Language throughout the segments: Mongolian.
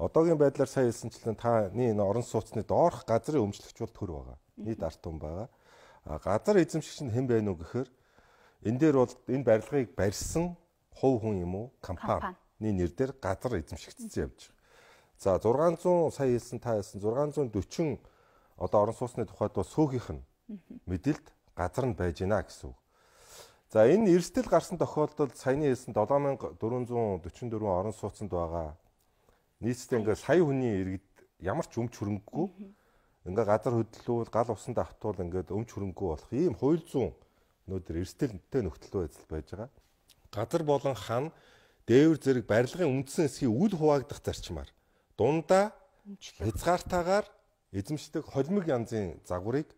Одоогийн байдлаар сая хэлсэнчлэн таны энэ орон сууцны доорх газрын өмчлөгч бол төр байгаа. Нийт арт тун байгаа. А газар эзэмшигч нь хэн байв нү гэхээр энэ дээр бол энэ барилгыг барьсан хувь хүн юм уу компанины нэр дээр газар эзэмшигдсэн явж байгаа. За 600 сая хэлсэн та хэлсэн 640 одоо орон сууцны тухайд бол сөөхийнх нь мэдээлд газар нь байж гинэ гэсэн үг. За энэ эрсдэл гарсан тохиолдолд саяны хэлсэн 7444 орон сууцнд байгаа нийцтэй ингээд сая хүний иргэд ямар ч өмч хөрөнгөгүй ингээ газар хөдлөл гал усанд автуул ингээд өмч хөрөнгөгүй болох ийм хууль зүйн өнөөдөр эрсдэлтэй нөхцөл байдал байж байгаа. Газар болон хан дээвэр зэрэг барилгын үндсэн эсхийг үл хуваагдах зарчмаар дундаа хязгаартаагаар эзэмшдэг холимог янзын загварыг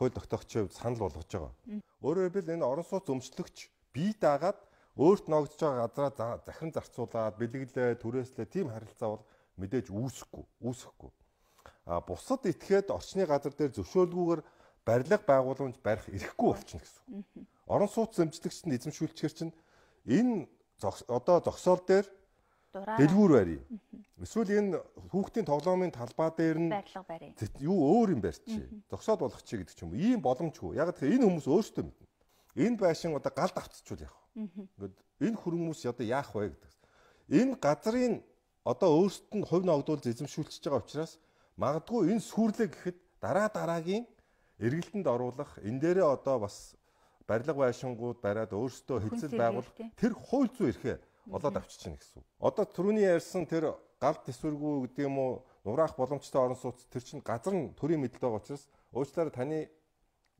хууль тогтоогчийн хувьд санал болгож байгаа. Өөрөөр хэлбэл энэ орон сууц өмчлөгч бие даагаад өөрт ногдож байгаа газраа захиран зарцуулаад бэлэглээ, түрээслээ тийм харилцаа бол мэдээж үүсэхгүй, үүсэхгүй. А бусад этгээд орчны газар дээр зөвшөөрлгүйгээр барилга байгууламж барих эрхгүй болчихно гэсэн үг. Орон сууц зэмжлэгч нь эзэмшүүлчгэр чинь энэ одоо зогсоол дээр дэлгүүр барья. Эсвэл энэ хүүхдийн тоглоомын талбай дээр нь барилга барья. Юу өөр юм барьчих. Зогсоод болгочих гэдэг ч юм уу. Ийм боломжгүй. Яг тэгэхээр энэ хүмүүс өөрсдөө мэднэ. Энэ байшин одоо галд автчихвал яах вэ? Ингээд энэ хүмүүс одоо яах вэ гэдэг. Энэ газрын одоо өөрсдөд нь хувь ногдуулж эзэмшүүлчихэж байгаа учраас магадгүй энэ сүрлэг гэхэд дараа дараагийн эргэлтэнд оруулах энэ дээрээ одоо бас барилга байшингууд бариад өөрсдөө хэцэл байгуулах тэр хууль зүй эрхээ олоод авчиж чинь гэсэн. Одоо түрүүний ярьсан тэр гал төсвөргүү гэдэг юм уу нураах боломжтой орон сууц тэр чинь газар нь төрийн мэдлэг байгаа учраас уучлаарай таны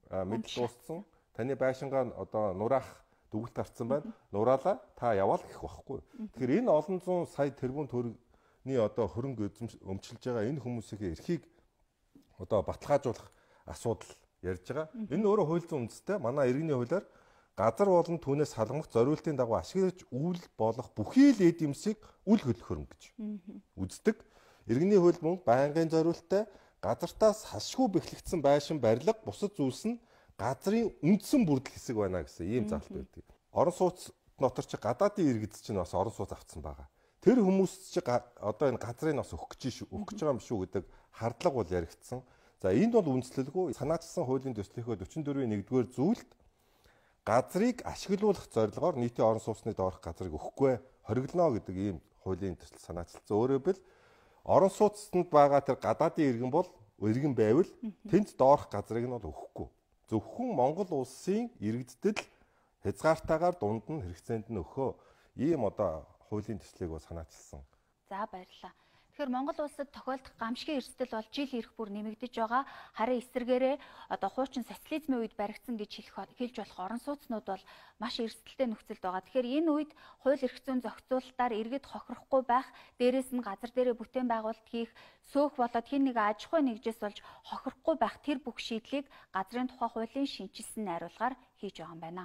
мэдл дууссан таны байшингаа одоо нураах дүгнэлт гарцсан байна. Нураалаа та яваал гэх байхгүй. Тэгэхээр энэ олон зуун сая тэрбум төгрөгийн одоо хөрөнгө өмчлөж байгаа энэ хүмүүсийн эрхийг одоо баталгаажуулах асуудал ярьж байгаа. Энэ өөрөө хууль зүйн үндэстэй. Манай иргэний хуулиар газар болон түүнээс салгамх зориултын дагуу ашиглаж үйл болох бүхий л эд юмсыг үл хөдлөх хөрөнгө гэж үздэг. Иргэний хууль мөн байнгын зориулттай газартаас хашгүй бэхлэгдсэн байшин барилга бусад зүйлс нь газрын үндсэн бүрдэл хэсэг байна гэсэн ийм зарлт байдаг. Орон сууц нотор чи гадаадын иргэд чинь бас орон сууц авцсан байгаа. Тэр хүмүүс чи одоо энэ газрын бас өгөх гэж өгөх гэж байгаа юм шүү гэдэг хардлага бол яригдсан. За энд бол үндслэлгүй санаачсан хуулийн төслийнхөө 44-ийн 1-р зүйлд газрыг ашиглуулах зорилгоор нийтийн орон сууцны доорх газрыг өгөхгүй хориглоно гэдэг ийм хуулийн төсөл санаачилсан. Өөрөөр хэлбэл орон сууцтанд байгаа тэр гадаадын иргэн бол иргэн байвал тэнд доорх газрыг нь бол өгөхгүй зөвхөн Монгол улсын иргэддэл хязгаартайгаар дунд нь хэрэгцээнд нь өгөхөө ийм одоо хуулийн төслийг бол санаачилсан. За баярлалаа. Тэгэхээр Монгол улсад тохиолдох гамшигын эрсдэл бол жил ирэх бүр нэмэгдэж байгаа. Харин эсэргээрээ одоо хуучин социализмын үед баригдсан гэж хэлж болох орон сууцнууд бол маш эрсдэлтэй нөхцөлд байгаа. Тэгэхээр энэ үед хууль эрх зүйн зохицуулалтаар иргэд хохирохгүй байх, дээрэс нь газар дээрээ бүтээн байгуулалт хийх, сөөх болоод хин нэг аж ахуй нэгжээс болж хохирохгүй байх тэр бүх шийдлийг газрын тухай хуулийн шинжилсэн найруулгаар хийж байгаа юм байна.